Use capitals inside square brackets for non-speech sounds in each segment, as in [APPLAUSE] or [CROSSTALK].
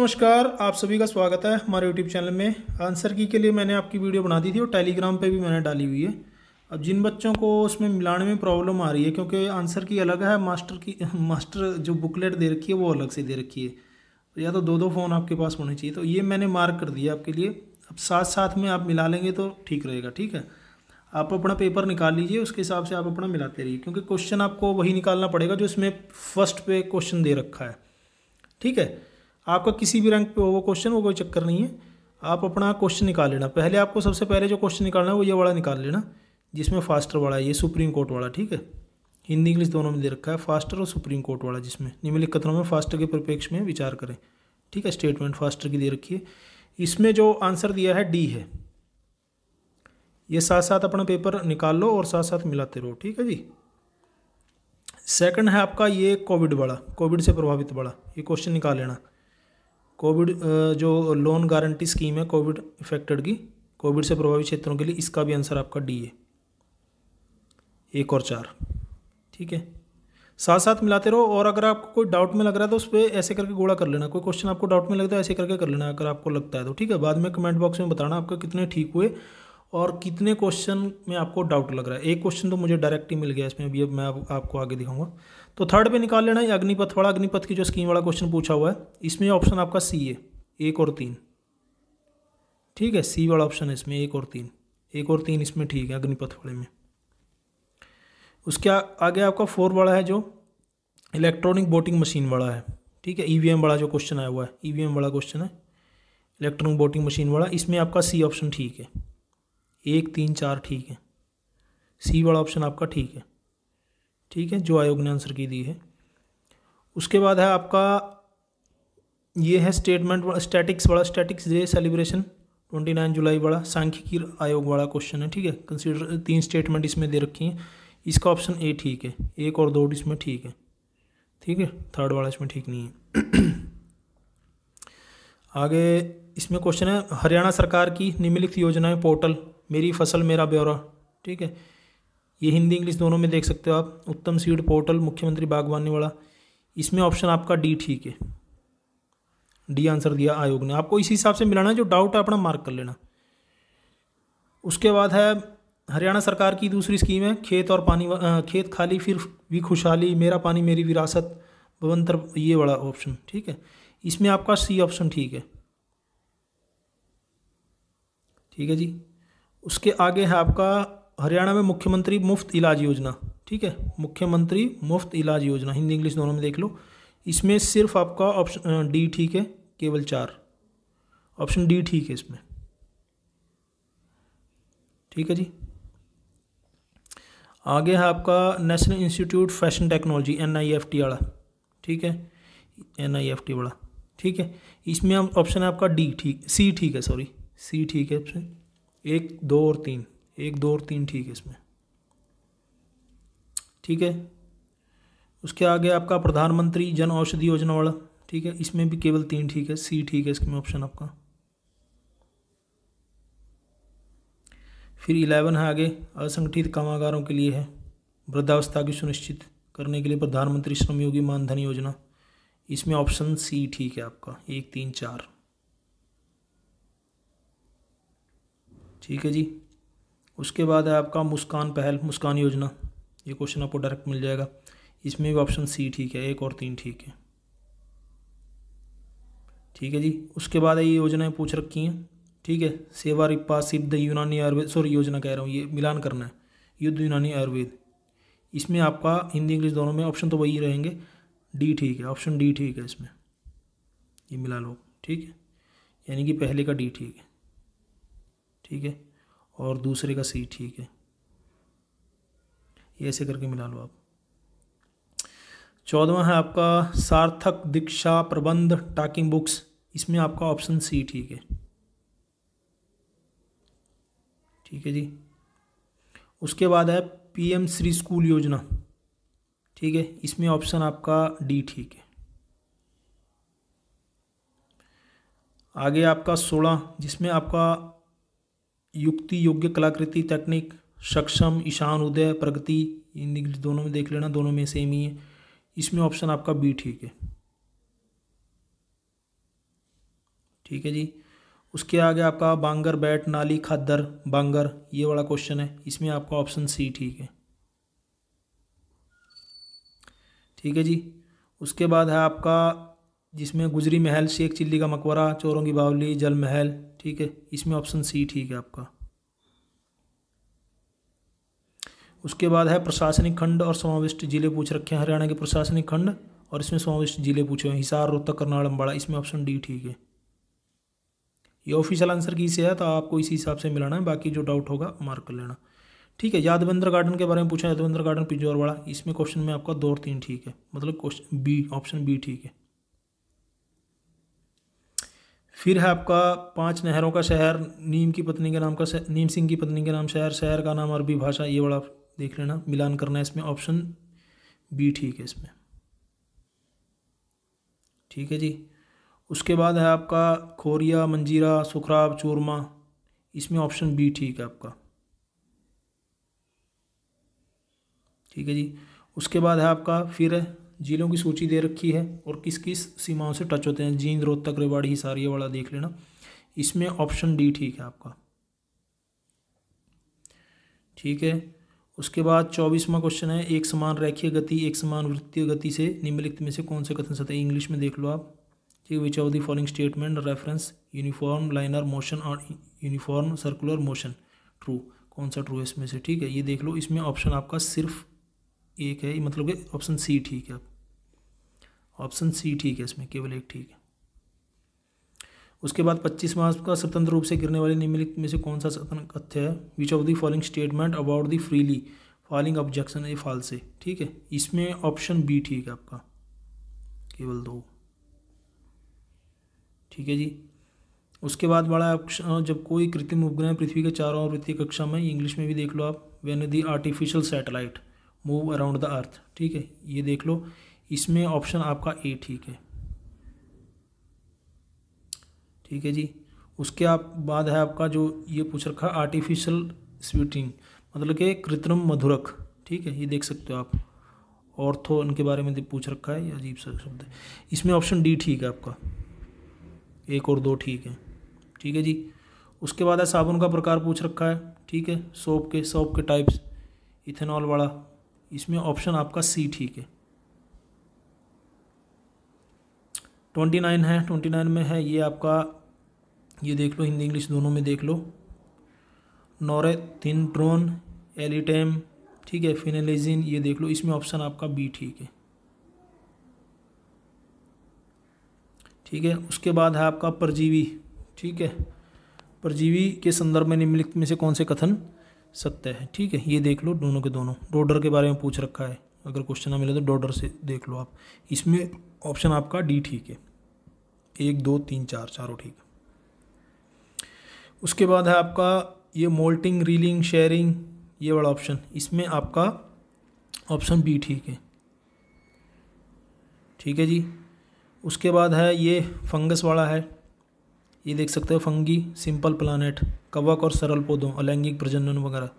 नमस्कार आप सभी का स्वागत है हमारे यूट्यूब चैनल में आंसर की के लिए मैंने आपकी वीडियो बना दी थी और टेलीग्राम पे भी मैंने डाली हुई है अब जिन बच्चों को उसमें मिलाने में प्रॉब्लम आ रही है क्योंकि आंसर की अलग है मास्टर की मास्टर जो बुकलेट दे रखी है वो अलग से दे रखी है तो या तो दो दो फ़ोन आपके पास होने चाहिए तो ये मैंने मार्क कर दिया आपके लिए अब साथ साथ में आप मिला लेंगे तो ठीक रहेगा ठीक है आप अपना पेपर निकाल लीजिए उसके हिसाब से आप अपना मिलाते रहिए क्योंकि क्वेश्चन आपको वही निकालना पड़ेगा जो इसमें फर्स्ट पे क्वेश्चन दे रखा है ठीक है आपका किसी भी रैंक पे होगा वो क्वेश्चन वो कोई चक्कर नहीं है आप अपना क्वेश्चन निकाल लेना पहले आपको सबसे पहले जो क्वेश्चन निकालना है वो ये वाला निकाल लेना जिसमें फास्टर वाला है ये सुप्रीम कोर्ट वाला ठीक है हिंदी इंग्लिश दोनों में दे रखा है फास्टर और सुप्रीम कोर्ट वाला जिसमें निम्नलिखित में फास्टर के परिपेक्ष में विचार करें ठीक है स्टेटमेंट फास्टर की दे रखी है इसमें जो आंसर दिया है डी है ये साथ साथ अपना पेपर निकाल लो और साथ साथ मिलाते रहो ठीक है जी सेकंड है आपका ये कोविड वाला कोविड से प्रभावित वाला ये क्वेश्चन निकाल लेना कोविड जो लोन गारंटी स्कीम है कोविड इफेक्टेड की कोविड से प्रभावित क्षेत्रों के लिए इसका भी आंसर आपका डी है एक और चार ठीक है साथ साथ मिलाते रहो और अगर आपको कोई डाउट में लग रहा है तो उस पर ऐसे करके गोड़ा कर लेना कोई क्वेश्चन आपको डाउट में लगता है ऐसे करके कर लेना अगर आपको लगता है तो ठीक है बाद में कमेंट बॉक्स में बताना आपका कितने ठीक हुए और कितने क्वेश्चन में आपको डाउट लग रहा है एक क्वेश्चन तो मुझे डायरेक्ट ही मिल गया इसमें अभी अब मैं आप, आपको आगे दिखाऊंगा तो थर्ड पे निकाल लेना है अग्निपथ वाला अग्निपथ की जो स्कीम वाला क्वेश्चन पूछा हुआ है इसमें ऑप्शन आपका सी है एक और तीन ठीक है सी वाला ऑप्शन है इसमें एक और तीन एक और तीन इसमें ठीक है अग्निपथ वाले में उसके आगे आपका फोर वाला है जो इलेक्ट्रॉनिक वोटिंग मशीन वाला है ठीक है ई e वाला जो क्वेश्चन आया हुआ है ई e वाला क्वेश्चन है इलेक्ट्रॉनिक वोटिंग मशीन वाला इसमें आपका सी ऑप्शन ठीक है एक तीन चार ठीक है सी वाला ऑप्शन आपका ठीक है ठीक है जो आयोग ने आंसर की दी है उसके बाद है आपका ये है स्टेटमेंट स्टैटिक्स वाला statistics day celebration twenty nine जुलाई वाला सांख्यिकी आयोग वाला क्वेश्चन है ठीक है कंसीडर तीन स्टेटमेंट इसमें दे रखी हैं इसका ऑप्शन ए ठीक है एक और दो इसमें ठीक है ठीक है थर्ड वाला इसमें ठीक नहीं है [CLEARS THROAT] आगे इसमें क्वेश्चन है हरियाणा सरकार की निम्नलिखित योजनाएं पोर्टल मेरी फसल मेरा ब्यौरा ठीक है ये हिंदी इंग्लिश दोनों में देख सकते हो आप उत्तम सीड पोर्टल मुख्यमंत्री बागवानी वाला इसमें ऑप्शन आपका डी ठीक है डी आंसर दिया आयोग ने आपको इसी हिसाब से मिलाना जो डाउट है अपना मार्क कर लेना उसके बाद है हरियाणा सरकार की दूसरी स्कीम है खेत और पानी खेत खाली फिर भी खुशहाली मेरा पानी मेरी विरासत भवंतर ये वाला ऑप्शन ठीक है इसमें आपका सी ऑप्शन ठीक है ठीक है जी उसके आगे है आपका हरियाणा में मुख्यमंत्री मुफ्त इलाज योजना ठीक है मुख्यमंत्री मुफ्त इलाज योजना हिंदी इंग्लिश दोनों में देख लो इसमें सिर्फ आपका ऑप्शन डी ठीक है केवल चार ऑप्शन डी ठीक है इसमें ठीक है जी आगे है आपका national institute fashion technology N I F T वाला ठीक है एन आई एफ टी वाला ठीक है इसमें हम ऑप्शन है आपका डी ठीक सी ठीक है सॉरी सी ठीक है ऑप्शन एक दो और तीन एक दो और तीन ठीक है इसमें ठीक है उसके आगे आपका प्रधानमंत्री जन औषधि योजना वाला ठीक है इसमें भी केवल तीन ठीक है सी ठीक है इसमें ऑप्शन आपका फिर इलेवन है आगे असंगठित कामागारों के लिए है वृद्धावस्था की सुनिश्चित करने के लिए प्रधानमंत्री श्रम योगी मानधन योजना इसमें ऑप्शन सी ठीक है आपका एक तीन चार ठीक है जी उसके बाद है आपका मुस्कान पहल मुस्कान योजना ये क्वेश्चन आपको डायरेक्ट मिल जाएगा इसमें भी ऑप्शन सी ठीक है एक और तीन ठीक है ठीक है जी उसके बाद ये योजनाएं पूछ रखी हैं ठीक है सेवा रिपा सिद्ध यूनानी आयुर्वेद सॉरी योजना कह रहा हूँ ये मिलान करना है युद्ध यूनानी आयुर्वेद इसमें आपका हिंदी इंग्लिश दोनों में ऑप्शन तो वही रहेंगे डी ठीक है ऑप्शन डी ठीक है इसमें ये मिला लो ठीक है यानी कि पहले का डी ठीक है ठीक है और दूसरे का सी ठीक है ये ऐसे करके मिला लो आप चौदवा है आपका सार्थक दीक्षा प्रबंध टाकिंग बुक्स इसमें आपका ऑप्शन सी ठीक है ठीक है जी उसके बाद है पीएम श्री स्कूल योजना ठीक है इसमें ऑप्शन आपका डी ठीक है आगे आपका सोलह जिसमें आपका युक्ति योग्य कलाकृति तकनीक सक्षम ईशान उदय प्रगति इन दोनों में देख लेना दोनों में सेम ही है इसमें ऑप्शन आपका बी ठीक है ठीक है जी उसके आगे आपका बांगर बैट नाली खादर बांगर ये वाला क्वेश्चन है इसमें आपका ऑप्शन सी ठीक है ठीक है जी उसके बाद है आपका जिसमें गुजरी महल शेख चिल्ली का मकबरा चोरों की बावली जल महल ठीक है इसमें ऑप्शन सी ठीक है आपका उसके बाद है प्रशासनिक खंड और समाविष्ट जिले पूछ रखे हैं हरियाणा के प्रशासनिक खंड और इसमें समाविष्ट जिले पूछे हैं हिसार रोहतक करनाल अम्बाड़ा इसमें ऑप्शन डी ठीक है ये ऑफिशियल आंसर की से है तो आपको इसी हिसाब से मिलाना है बाकी जो डाउट होगा मार्क कर लेना ठीक है यादवेंद्र गार्डन के बारे में पूछा यादवेंद्र गार्डन पिंजौरवाड़ा इसमें क्वेश्चन में आपका दो और तीन ठीक है मतलब क्वेश्चन बी ऑप्शन बी ठीक है फिर है आपका पांच नहरों का शहर नीम की पत्नी के नाम का नीम सिंह की पत्नी के नाम शहर शहर का नाम अरबी भाषा ये बड़ा देख लेना मिलान करना है इसमें ऑप्शन बी ठीक है इसमें ठीक है जी उसके बाद है आपका खोरिया मंजीरा सुखराब चूरमा इसमें ऑप्शन बी ठीक है आपका ठीक है जी उसके बाद है आपका फिर है जिलों की सूची दे रखी है और किस किस सीमाओं से टच होते हैं जींद रोहतक रेवाड़ी हिसार वाला देख लेना इसमें ऑप्शन डी ठीक है आपका ठीक है उसके बाद चौबीसवा क्वेश्चन है एक समान रेखीय गति एक समान वृत्तीय गति से निम्नलिखित में से कौन से कथन सत्य इंग्लिश में देख लो आप ठीक है which of the following statement reference uniform linear motion और यूनिफॉर्म सर्कुलर मोशन ट्रू कौन सा ट्रू है इसमें से ठीक है ये देख लो इसमें ऑप्शन आपका सिर्फ एक है मतलब ऑप्शन सी ठीक है ऑप्शन सी ठीक है इसमें केवल एक ठीक है उसके बाद 25 मार्च का स्वतंत्र रूप से गिरने वाले निम्नलिखित में से कौन सा तथ्य है which of the following statement about the freely falling objection ए फाल से ठीक है इसमें ऑप्शन बी ठीक है आपका केवल दो ठीक है जी उसके बाद बड़ा ऑप्शन जब कोई कृत्रिम उपग्रह पृथ्वी के चारों और वृत्तीय कक्षा में इंग्लिश में भी देख लो आप when the artificial satellite move around the earth ठीक है ये देख लो इसमें ऑप्शन आपका ए ठीक है ठीक है जी उसके आप बाद है आपका जो ये पूछ रखा आर्टिफिशियल स्वीटिंग मतलब कि कृत्रिम मधुरक ठीक है ये देख सकते हो आप ऑर्थो इनके बारे में पूछ रखा है अजीब सा शब्द है इसमें ऑप्शन डी ठीक है आपका एक और दो ठीक है ठीक है जी उसके बाद है साबुन का प्रकार पूछ रखा है ठीक है सोप के सोप के टाइप्स इथेनॉल वाला इसमें ऑप्शन आपका सी ठीक है ट्वेंटी नाइन है ट्वेंटी नाइन में है ये आपका ये देख लो हिंदी इंग्लिश दोनों में देख लो ड्रोन एलिटेम ठीक है फिनेलेजिन ये देख लो इसमें ऑप्शन आपका बी ठीक है ठीक है उसके बाद है आपका परजीवी ठीक है परजीवी के संदर्भ में निम्नलिखित में से कौन से कथन सत्य है ठीक है ये देख लो दोनों के दोनों डोडर के बारे में पूछ रखा है अगर क्वेश्चन ना मिले तो डोडर से देख लो आप इसमें ऑप्शन आपका डी ठीक है एक दो तीन चार चारों ठीक उसके बाद है आपका ये मोल्टिंग रीलिंग शेयरिंग ये वाला ऑप्शन इसमें आपका ऑप्शन बी ठीक है ठीक है जी उसके बाद है ये फंगस वाला है ये देख सकते हो फंगी सिंपल प्लानट कवक और सरल पौधों अलैंगिक प्रजनन वगैरह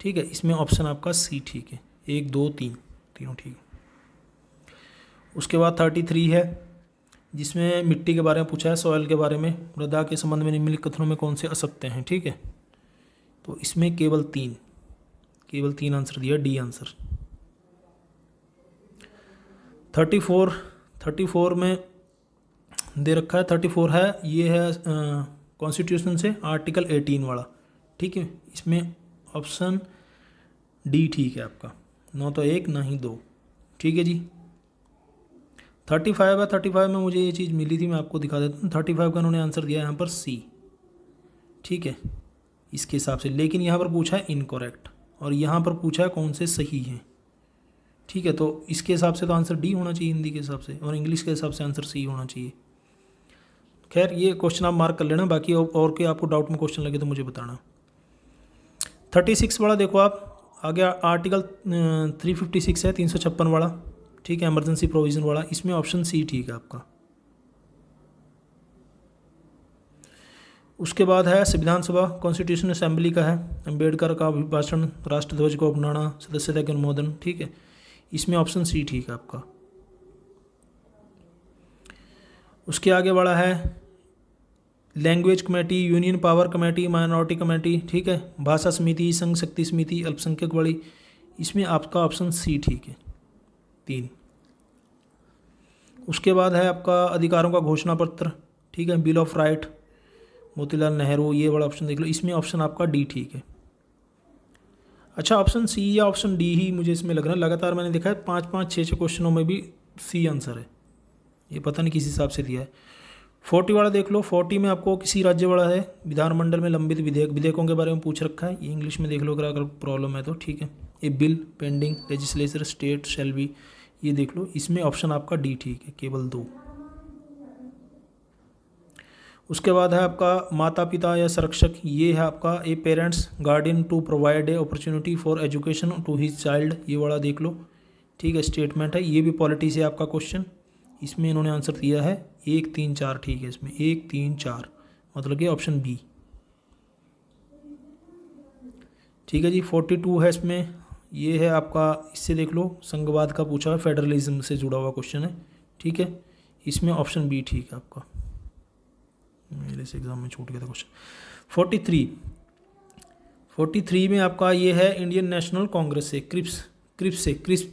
ठीक है इसमें ऑप्शन आपका सी ठीक है एक दो तीन तीनों ठीक उसके बाद थर्टी थ्री है जिसमें मिट्टी के बारे में पूछा है सॉयल के बारे में मृदा के संबंध में निम्नलिखित कथनों में कौन से असत्य हैं ठीक है तो इसमें केवल तीन केवल तीन आंसर दिया D answer thirty four thirty four में दे रखा है थर्टी फोर है ये है कॉन्स्टिट्यूशन से आर्टिकल एटीन वाला ठीक है इसमें ऑप्शन डी ठीक है आपका नौ तो एक ना ही दो ठीक है जी थर्टी फाइव है थर्टी फाइव में मुझे ये चीज़ मिली थी मैं आपको दिखा देता हूँ थर्टी फाइव का उन्होंने आंसर दिया यहाँ पर सी ठीक है इसके हिसाब से लेकिन यहाँ पर पूछा है इनकोरेक्ट और यहाँ पर पूछा है कौन से सही हैं ठीक है तो इसके हिसाब से तो आंसर डी होना चाहिए हिंदी के हिसाब से और इंग्लिश के हिसाब से आंसर सी होना चाहिए खैर ये क्वेश्चन आप मार्क कर लेना बाकी और के आपको डाउट में क्वेश्चन लगे तो मुझे बताना थर्टी सिक्स वाला देखो आप आ गया आर्टिकल थ्री फिफ्टी सिक्स है तीन सौ छप्पन वाला ठीक है एमरजेंसी प्रोविज़न वाला इसमें ऑप्शन सी ठीक है आपका उसके बाद है संविधान सभा कॉन्स्टिट्यूशन असेंबली का है अंबेडकर का अभिभाषण राष्ट्रध्वज को अपनाना सदस्यता के अनुमोदन ठीक है इसमें ऑप्शन सी ठीक है आपका उसके आगे वाला है language committee union power committee minority committee ठीक है भाषा समिति संघ शक्ति समिति अल्पसंख्यक वाली इसमें आपका ऑप्शन सी ठीक है तीन उसके बाद है आपका अधिकारों का घोषणा पत्र ठीक है bill of right Motilal Nehru ये वाला ऑप्शन देख लो इसमें ऑप्शन आपका डी ठीक है अच्छा ऑप्शन सी या ऑप्शन डी ही मुझे इसमें लग रहा है लगातार मैंने देखा है पाँच पाँच छः छः क्वेश्चनों में भी सी आंसर है ये पता नहीं किस हिसाब से दिया है फोर्टी वाला देख लो फोर्टी में आपको किसी राज्य वाला है विधानमंडल में लंबित विधेयक विधेयकों के बारे में पूछ रखा है ये इंग्लिश में देख लो अगर अगर प्रॉब्लम है तो ठीक है a bill pending legislature state shall be ये देख लो इसमें ऑप्शन आपका डी ठीक है केवल दो उसके बाद है आपका माता पिता या संरक्षक ये है आपका a parents guardian to provide a opportunity for education to his child ये वाला देख लो ठीक है स्टेटमेंट है ये भी पॉलिटी से आपका क्वेश्चन इसमें इन्होंने आंसर दिया है एक तीन चार ठीक है इसमें एक तीन चार मतलब कि ऑप्शन बी ठीक है जी फोर्टी टू है इसमें ये है आपका इससे देख लो संघवाद का पूछा हुआ फेडरलिज्म से जुड़ा हुआ क्वेश्चन है ठीक है इसमें ऑप्शन बी ठीक है आपका मेरे से एग्जाम में छूट गया था question forty three forty three में आपका ये है इंडियन नेशनल कांग्रेस से क्रिप्स क्रिप्स से क्रिप्स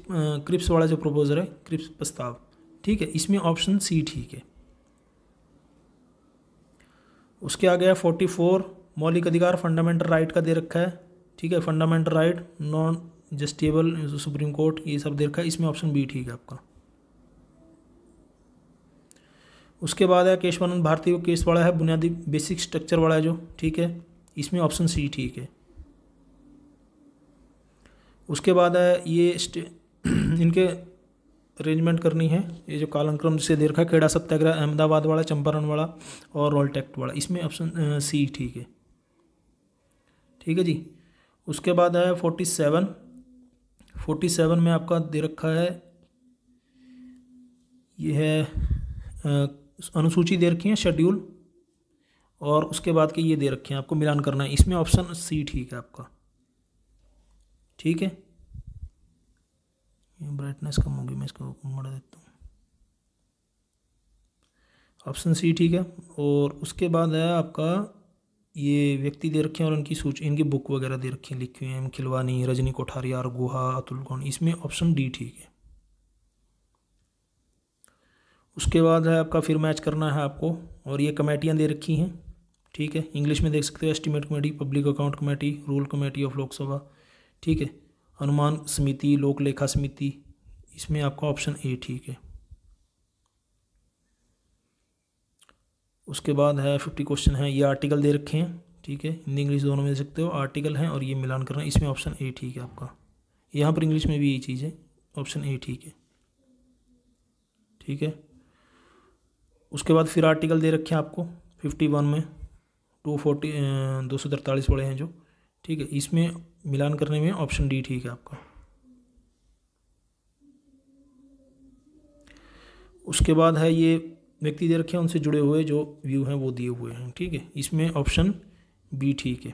क्रिप्स वाला जो प्रपोजल है क्रिप्स प्रस्ताव ठीक है इसमें ऑप्शन सी ठीक है उसके आ गया फोर्टी फोर मौलिक अधिकार फंडामेंटल राइट का दे रखा है ठीक है fundamental right non justiciable supreme court ये सब देखा इसमें ऑप्शन बी ठीक है आपका उसके बाद है केशवानंद भारती को केस वाला है बुनियादी बेसिक स्ट्रक्चर वाला है जो ठीक है इसमें ऑप्शन सी ठीक है उसके बाद है ये [CLEARS THROAT] इनके अरेंजमेंट करनी है ये जो कालंक्रम जिसे देखा है खेड़ा सत्याग्रह अहमदाबाद वाला चंपारण वाला और टेक्ट वाला इसमें ऑप्शन सी ठीक है ठीक है जी उसके बाद है फोर्टी सेवन फोर्टी सेवन में आपका दे रखा है ये है अनुसूची दे रखी है शेड्यूल और उसके बाद के ये दे रखे हैं आपको मिलान करना है इसमें ऑप्शन सी ठीक है आपका ठीक है ब्राइटनेस कम होगी मैं इसको मड़ा देता हूँ ऑप्शन सी ठीक है और उसके बाद है आपका ये व्यक्ति दे रखे हैं और उनकी सूची इनकी बुक वगैरह दे रखी है लिखी हुई है एम खिलवानी रजनी कोठारी आर गुहा अतुल गौन इसमें ऑप्शन डी ठीक है उसके बाद है आपका फिर मैच करना है आपको और ये कमेटियाँ दे रखी हैं ठीक है इंग्लिश में देख सकते हो estimate committee public account committee rule committee of Lok Sabha ठीक है अनुमान समिति लोक लेखा समिति इसमें आपका ऑप्शन ए ठीक है उसके बाद है फिफ्टी क्वेश्चन है ये आर्टिकल दे रखे हैं ठीक है हिंदी इंग्लिश दोनों में दे सकते हो आर्टिकल है और ये मिलान करना है इसमें ऑप्शन ए ठीक है आपका यहाँ पर इंग्लिश में भी यही चीज़ है ऑप्शन ए ठीक है ठीक है उसके बाद फिर आर्टिकल दे रखे हैं आपको फिफ्टी वन में टू फोर्टी दो सौ तरतालीस पड़े हैं जो ठीक है इसमें मिलान करने में ऑप्शन डी ठीक है आपका उसके बाद है ये व्यक्ति दे रखे हैं उनसे जुड़े हुए जो व्यू हैं वो दिए हुए हैं ठीक है इसमें ऑप्शन बी ठीक है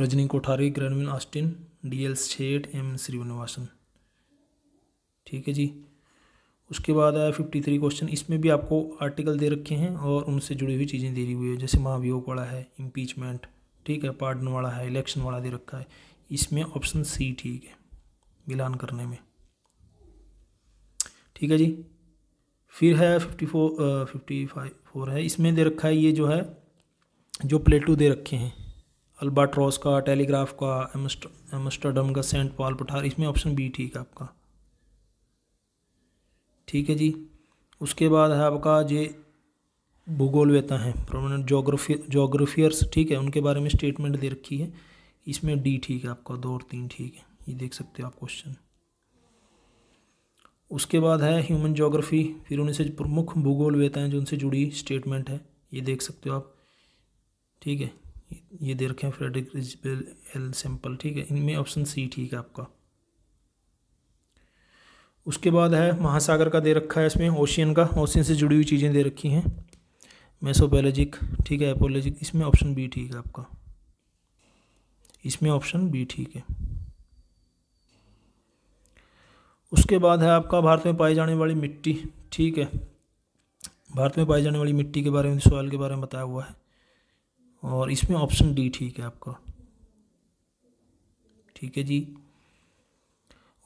Rajni Kothari Granville Austin D L Seth M Srinivasan ठीक है जी उसके बाद आया फिफ्टी थ्री क्वेश्चन इसमें भी आपको आर्टिकल दे रखे हैं और उनसे जुड़ी हुई चीज़ें दे रही हुई है जैसे महाभियोग वाला है इम्पीचमेंट ठीक है पार्डन वाला है इलेक्शन वाला दे रखा है इसमें ऑप्शन सी ठीक है मिलान करने में ठीक है जी फिर है fifty four fifty five four है इसमें दे रखा है ये जो है जो प्लेटो दे रखे हैं अल्बाट्रॉस का टेलीग्राफ का एमस्टरडम का सेंट पॉल पठार इसमें ऑप्शन बी ठीक है आपका ठीक है जी उसके बाद है आपका जे भूगोल वेता है प्रोमिनेंट जोग्राफी जोग्राफियर्स ठीक है उनके बारे में स्टेटमेंट दे रखी है इसमें डी ठीक है आपका दो और तीन ठीक है ये देख सकते हो आप क्वेश्चन उसके बाद है ह्यूमन जोग्राफ़ी फिर उनसे प्रमुख भूगोल वेता हैं जो उनसे जुड़ी स्टेटमेंट है ये देख सकते हो आप ठीक है ये दे रखे हैं फ्रेडरिक रिजबेल एल सैम्पल ठीक है इनमें ऑप्शन सी ठीक है आपका उसके बाद है महासागर का दे रखा है इसमें ओशियन का ओशियन से जुड़ी हुई चीज़ें दे रखी हैं मेसोबैलोजिक ठीक है एपोलॉजिक इसमें ऑप्शन बी ठीक है आपका इसमें ऑप्शन बी ठीक है उसके बाद है आपका भारत में पाई जाने वाली मिट्टी ठीक है भारत में पाई जाने वाली मिट्टी के बारे में सॉयल के बारे में बताया हुआ है और इसमें ऑप्शन डी ठीक है आपका ठीक है जी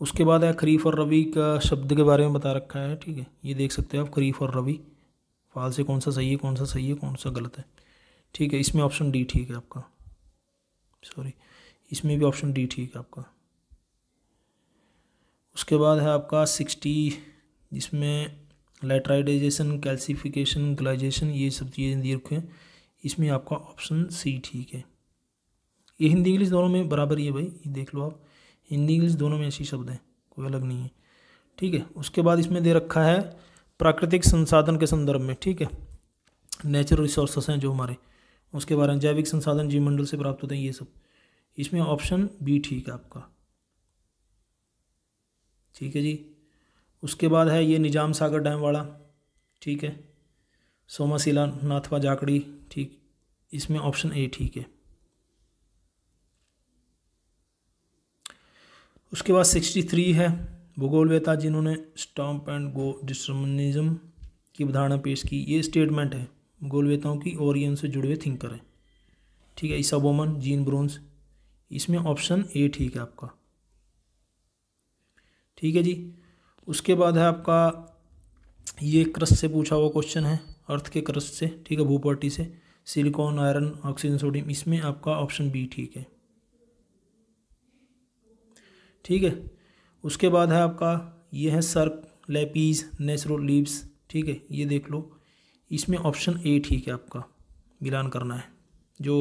उसके बाद है खरीफ और रवि का शब्द के बारे में बता रखा है ठीक है ये देख सकते हो आप खरीफ और रवि फाल से कौन सा सही है कौन सा सही है कौन सा गलत है ठीक है इसमें ऑप्शन डी ठीक है आपका सॉरी इसमें भी ऑप्शन डी ठीक है आपका उसके बाद है आपका सिक्सटी जिसमें लेटराइडाइजेशन कैल्सिफिकेशन ग्लाइजेशन ये सब चीज़ें दिए रखे हैं इसमें आपका ऑप्शन सी ठीक है ये हिंदी इंग्लिश दोनों में बराबर ही है भाई ये देख लो आप हिंदी इंग्लिश दोनों में ऐसी शब्द हैं कोई अलग नहीं है ठीक है उसके बाद इसमें दे रखा है प्राकृतिक संसाधन के संदर्भ में ठीक है नेचुरल रिसोर्सेस हैं जो हमारे उसके बारे में जैविक संसाधन जीवमंडल से प्राप्त होते हैं ये सब इसमें ऑप्शन बी ठीक है आपका ठीक है जी उसके बाद है ये निजाम सागर डैम वाला ठीक है सोमाशिला नाथवा जाकड़ी ठीक इसमें ऑप्शन ए ठीक है उसके बाद सिक्सटी थ्री है भूगोल वेता जिन्होंने स्टॉम्प एंड गो डिस्टर्मनिज्म की अवधारणा पेश की ये स्टेटमेंट है भूगोल वेताओं की और ये उनसे जुड़े हुए थिंकर हैं ठीक है ईसा बोमन जीन ब्रोन्स इसमें ऑप्शन ए ठीक है आपका ठीक है जी उसके बाद है आपका ये क्रस्ट से पूछा हुआ क्वेश्चन है अर्थ के क्रस्ट से ठीक है भूपट्टी से सिलिकॉन आयरन ऑक्सीजन सोडियम इसमें आपका ऑप्शन बी ठीक है ठीक है उसके बाद है आपका ये है सर्क लेपीज नेचुरल लीव्स ठीक है ये देख लो इसमें ऑप्शन ए ठीक है आपका मिलान करना है जो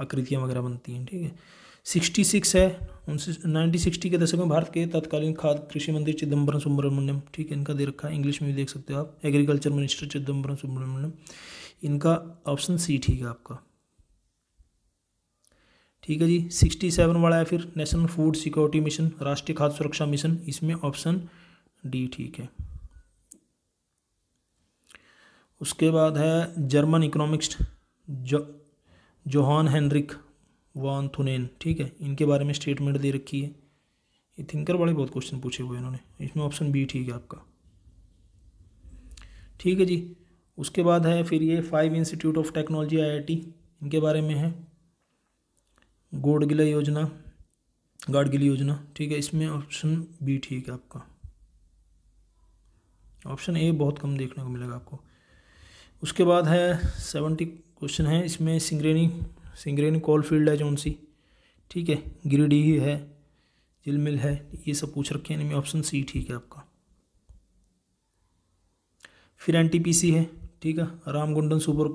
आकृतियाँ वगैरह बनती हैं ठीक है सिक्सटी सिक्स है नाइनटीन सिक्सटी के दशक में भारत के तत्कालीन खाद कृषि मंत्री चिदम्बरम सुब्रमण्यम ठीक है इनका दे रखा है इंग्लिश में भी देख सकते हो आप एग्रीकल्चर मिनिस्टर चिदम्बरम सुब्रमण्यम इनका ऑप्शन सी ठीक है आपका ठीक है जी सिक्सटी सेवन वाला है फिर नेशनल फूड सिक्योरिटी मिशन राष्ट्रीय खाद्य सुरक्षा मिशन इसमें ऑप्शन डी ठीक है उसके बाद है जर्मन इकोनॉमिक्स जो जोहान हेनरिक वानथुनेन ठीक है इनके बारे में स्टेटमेंट दे रखी है ये थिंकर वाले बहुत क्वेश्चन पूछे हुए इन्होंने इसमें ऑप्शन बी ठीक है आपका ठीक है जी उसके बाद है फिर ये five institute of technology IIT इनके बारे में है गोडगिला योजना गाडगिली योजना ठीक है इसमें ऑप्शन बी ठीक है आपका ऑप्शन ए बहुत कम देखने को मिलेगा आपको उसके बाद है सेवेंटी क्वेश्चन है इसमें सिंगरेनी सिंगरेन फील्ड है जौन सी ठीक है गिरिडीह है जिलमिल है ये सब पूछ रखे हैं इनमें ऑप्शन सी ठीक है आपका फिर एनटीपीसी है ठीक है Ramagundam super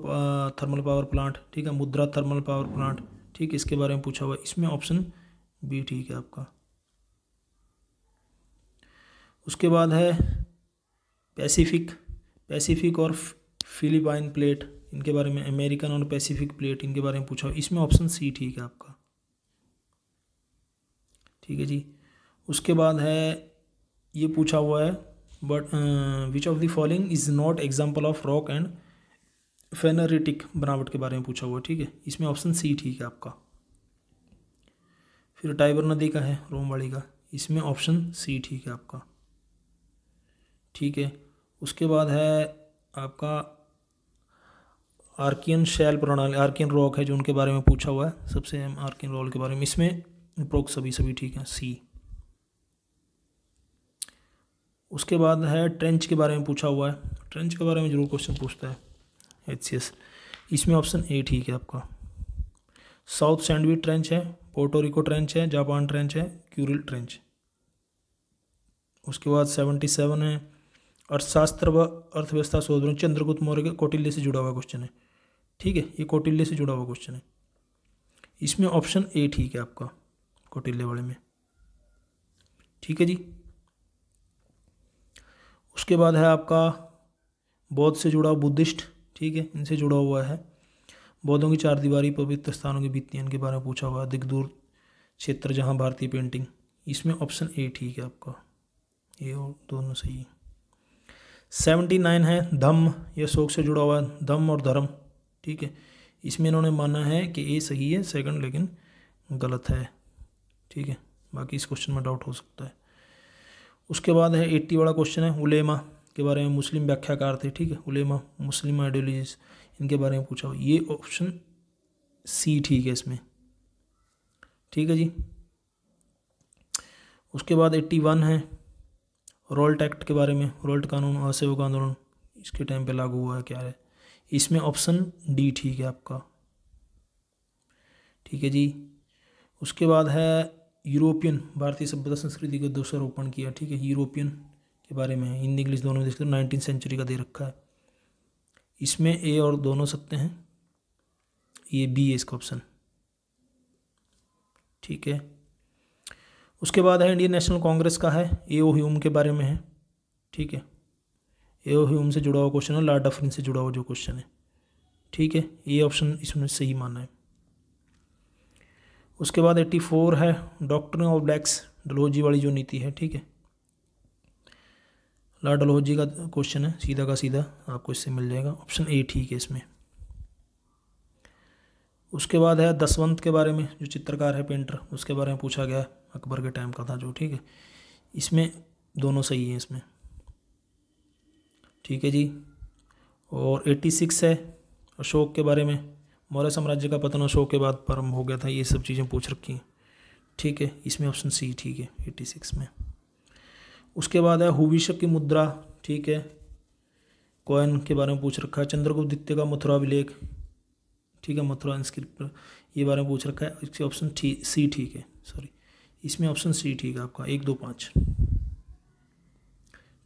thermal power plant ठीक है मुद्रा थर्मल पावर प्लांट ठीक इसके बारे में पूछा हुआ है इसमें ऑप्शन बी ठीक है आपका उसके बाद है पैसिफिक पैसिफिक और फिलिपाइन प्लेट इनके बारे में अमेरिकन और पैसिफिक प्लेट इनके बारे में पूछा इसमें ऑप्शन सी ठीक है आपका ठीक है जी उसके बाद है ये पूछा हुआ है but which of the following is not example of rock and phaneritic बनावट के बारे में पूछा हुआ है ठीक है इसमें ऑप्शन सी ठीक है आपका फिर टाइबर नदी का है रोमवाड़ी का इसमें ऑप्शन सी ठीक है आपका ठीक है उसके बाद है आपका आर्कियन शैल प्रणाली आर्कियन रॉक है जो उनके बारे में पूछा हुआ है सबसे अहम आर्कियन रॉल के बारे में इसमें उपरोक्त सभी सभी ठीक है सी उसके बाद है ट्रेंच के बारे में पूछा हुआ है ट्रेंच के बारे में जरूर क्वेश्चन पूछता है एच सी एस इसमें ऑप्शन ए ठीक है आपका साउथ सैंडविच ट्रेंच है पोर्टोरिको ट्रेंच है जापान ट्रेंच है क्यूरिल ट्रेंच उसके बाद सेवेंटी सेवन है अर्थशास्त्र व अर्थव्यवस्था शोध चंद्रगुप्त मौर्य के कौटिल्य से जुड़ा हुआ क्वेश्चन है ठीक है ये कौटिल्य से जुड़ा हुआ क्वेश्चन है इसमें ऑप्शन ए ठीक है आपका कौटिल्य वाले में ठीक है जी उसके बाद है आपका बौद्ध से जुड़ा बुद्धिस्ट ठीक है इनसे जुड़ा हुआ है बौद्धों की चार दीवारी पवित्र स्थानों की भित्तियाँ के बारे में पूछा हुआ है दिग्दूर क्षेत्र जहाँ भारतीय पेंटिंग इसमें ऑप्शन ए ठीक है आपका ये और दोनों सही है सेवेंटी नाइन है धम्म यह शोक से जुड़ा हुआ है धम्म और धर्म ठीक है इसमें इन्होंने माना है कि ए सही है सेकंड लेकिन गलत है ठीक है बाकी इस क्वेश्चन में डाउट हो सकता है उसके बाद है एट्टी वाला क्वेश्चन है उलेमा के बारे में मुस्लिम व्याख्याकार थे ठीक है उलेमा मुस्लिम आइडियोलॉजीज इनके बारे में पूछा ये ऑप्शन सी ठीक है इसमें ठीक है जी उसके बाद एट्टी वन है रोल्ट एक्ट के बारे में रोल्ट कानून असहयोग आंदोलन इसके टाइम पे लागू हुआ है क्या है इसमें ऑप्शन डी ठीक है आपका ठीक है जी उसके बाद है यूरोपियन भारतीय सभ्यता संस्कृति का दोषारोपण किया ठीक है यूरोपियन के बारे में हिंदी इंग्लिश दोनों में देख लो नाइनटीन सेंचुरी का दे रखा है इसमें ए और दोनों सत्य हैं ये बी है इसका ऑप्शन ठीक है उसके बाद है इंडियन नेशनल कांग्रेस का है ए ओ ह्यूम के बारे में है ठीक है ए ह्यूम से जुड़ा हुआ क्वेश्चन है लार्ड डफरिन से जुड़ा हुआ जो क्वेश्चन है ठीक है ये ऑप्शन इसमें सही माना है उसके बाद एट्टी फोर है डॉक्टर ऑफ ब्लैक्स डलहोजी वाली जो नीति है ठीक है लार्ड डलहोजी का क्वेश्चन है सीधा का सीधा आपको इससे मिल जाएगा ऑप्शन ए ठीक है इसमें उसके बाद है दसवंत के बारे में जो चित्रकार है पेंटर उसके बारे में पूछा गया अकबर के टाइम का था जो ठीक है इसमें दोनों सही हैं इसमें ठीक है जी और एट्टी सिक्स है अशोक के बारे में मौर्य साम्राज्य का पतन अशोक के बाद प्रारंभ हो गया था ये सब चीज़ें पूछ रखी हैं ठीक है इसमें ऑप्शन सी ठीक है एट्टी सिक्स में उसके बाद है हुविशक की मुद्रा ठीक है कोयन के बारे में पूछ रखा है चंद्रगुप्त द्वितीय का मथुरा अभिलेख ठीक है मथुरा इंस्क्रिप्ट ये बारे में पूछ रखा है इसके ऑप्शन सी ठीक है सॉरी इसमें ऑप्शन सी ठीक है आपका एक दो पाँच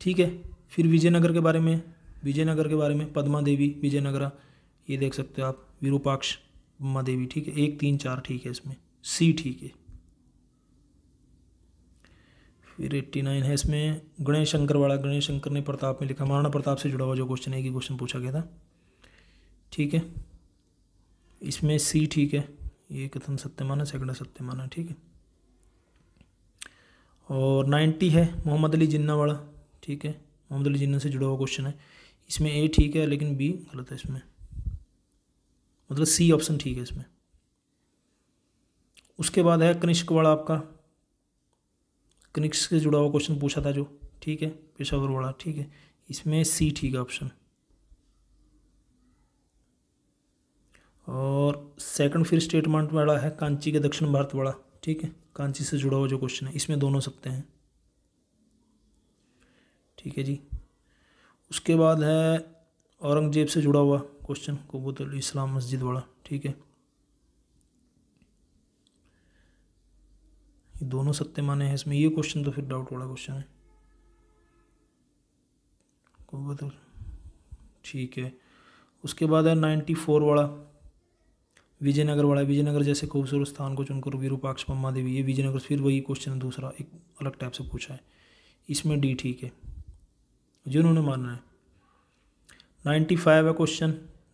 ठीक है फिर विजयनगर के बारे में विजयनगर के बारे में पद्मा देवी विजयनगरा ये देख सकते हो आप विरूपाक्ष पद्मा देवी ठीक है एक तीन चार ठीक है इसमें सी ठीक है फिर एट्टी नाइन है इसमें गणेश शंकर वाला गणेश शंकर ने प्रताप में लिखा महाराणा प्रताप से जुड़ा हुआ जो क्वेश्चन है कि क्वेश्चन पूछा गया था ठीक है इसमें सी ठीक है ये कथन सत्य माना सैकड़ा सत्य माना ठीक है और नाइन्टी है मोहम्मद अली जिन्ना वाला ठीक है मोहम्मद अली जिन्ना से जुड़ा हुआ क्वेश्चन है इसमें ए ठीक है लेकिन बी गलत है इसमें मतलब सी ऑप्शन ठीक है इसमें उसके बाद है कनिष्क वाला आपका कनिष्क से जुड़ा हुआ क्वेश्चन पूछा था जो ठीक है पेशावर वाला ठीक है इसमें सी ठीक है ऑप्शन और सेकंड फिर स्टेटमेंट वाला है कांची के दक्षिण भारत वाला ठीक है कांची से जुड़ा हुआ जो क्वेश्चन है इसमें दोनों सकते हैं ठीक है जी उसके बाद है औरंगजेब से जुड़ा हुआ क्वेश्चन कबूत इस्लाम मस्जिद वाला ठीक है ये दोनों सत्य माने हैं इसमें ये क्वेश्चन तो फिर डाउट वाला क्वेश्चन है ठीक है उसके बाद है नाइन्टी फोर वाला विजयनगर वाला विजयनगर जैसे खूबसूरत स्थान को चुनकर विरूपाक्ष पम्मा देवी ये विजयनगर फिर वही क्वेश्चन दूसरा एक अलग टाइप से पूछा है इसमें डी ठीक है जिन्होंने मानना है नाइन्टी फाइव है क्वेश्चन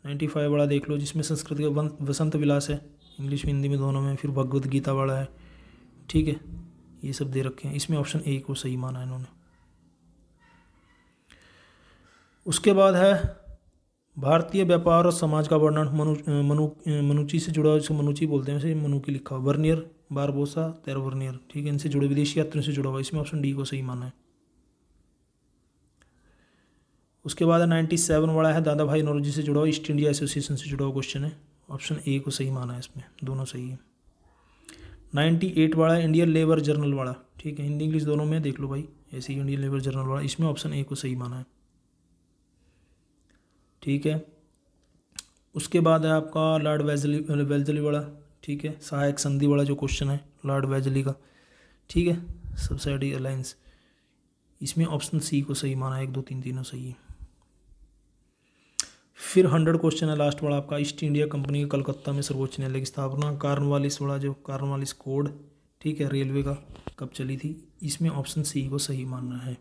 नाइन्टी फाइव वाला देख लो जिसमें संस्कृत का वसंत विलास है इंग्लिश में हिंदी में दोनों में फिर भगवद गीता वाला है ठीक है ये सब दे रखे हैं इसमें ऑप्शन ए को सही माना है इन्होंने उसके बाद है भारतीय व्यापार और समाज का वर्णन मनु मनु मनुची से जुड़ा जिसको मनुची बोलते हैं मनु की लिखा वर्नियर बारबोसा तेरवर्नियर ठीक है इनसे जुड़े विदेशी यात्रियों से जुड़ा हुआ इसमें ऑप्शन डी को सही माना है उसके बाद नाइन्टी सेवन वाला है दादा भाई नॉलोजी से जुड़ा हुआ ईस्ट इंडिया एसोसिएशन से जुड़ा हुआ क्वेश्चन है ऑप्शन ए को सही माना है इसमें दोनों सही है नाइन्टी एट वाला है इंडियन लेबर जर्नल वाला ठीक है हिंदी इंग्लिश दोनों में देख लो भाई ऐसे ही इंडियन लेबर जर्नल वाला इसमें ऑप्शन ए को सही माना है ठीक है उसके बाद है आपका लॉर्ड वेजली वेजली वाला ठीक है सहायक संधि वाला जो क्वेश्चन है लॉर्ड वेजली का ठीक है सब्सिडी अलायंस इसमें ऑप्शन सी को सही माना है एक दो तीन तीनों सही है फिर हंड्रेड क्वेश्चन है लास्ट वाला आपका ईस्ट इंडिया कंपनी का कलकत्ता में सर्वोच्च न्यायालय की स्थापना वालिस वाला जो वालिस कोड ठीक है रेलवे का कब चली थी इसमें ऑप्शन सी को सही मानना है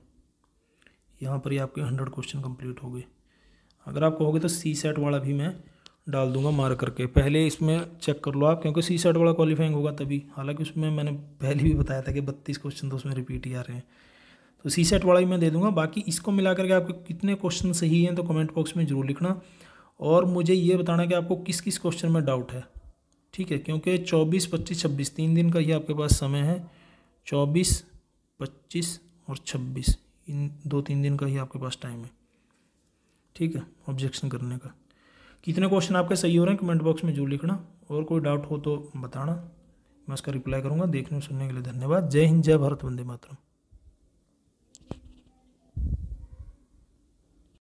यहाँ पर ही आपके हंड्रेड क्वेश्चन कंप्लीट हो गए अगर आप कहोगे तो सी सेट वाला भी मैं डाल दूंगा मार करके पहले इसमें चेक कर लो आप क्योंकि सी सेट वाला क्वालिफाइंग होगा तभी हालांकि उसमें मैंने पहले भी बताया था कि बत्तीस क्वेश्चन तो उसमें रिपीट ही आ रहे हैं तो सी सेट वाला भी मैं दे दूंगा बाकी इसको मिला करके आपके कितने क्वेश्चन सही हैं तो कमेंट बॉक्स में ज़रूर लिखना और मुझे ये बताना कि आपको किस किस क्वेश्चन में डाउट है ठीक है क्योंकि चौबीस पच्चीस छब्बीस तीन दिन का ही आपके पास समय है चौबीस पच्चीस और छब्बीस इन दो तीन दिन का ही आपके पास टाइम है ठीक है ऑब्जेक्शन करने का कितने क्वेश्चन आपके सही हो रहे हैं कमेंट बॉक्स में जरूर लिखना और कोई डाउट हो तो बताना मैं उसका रिप्लाई करूँगा देखने सुनने के लिए धन्यवाद जय हिंद जय भारत वंदे मातरम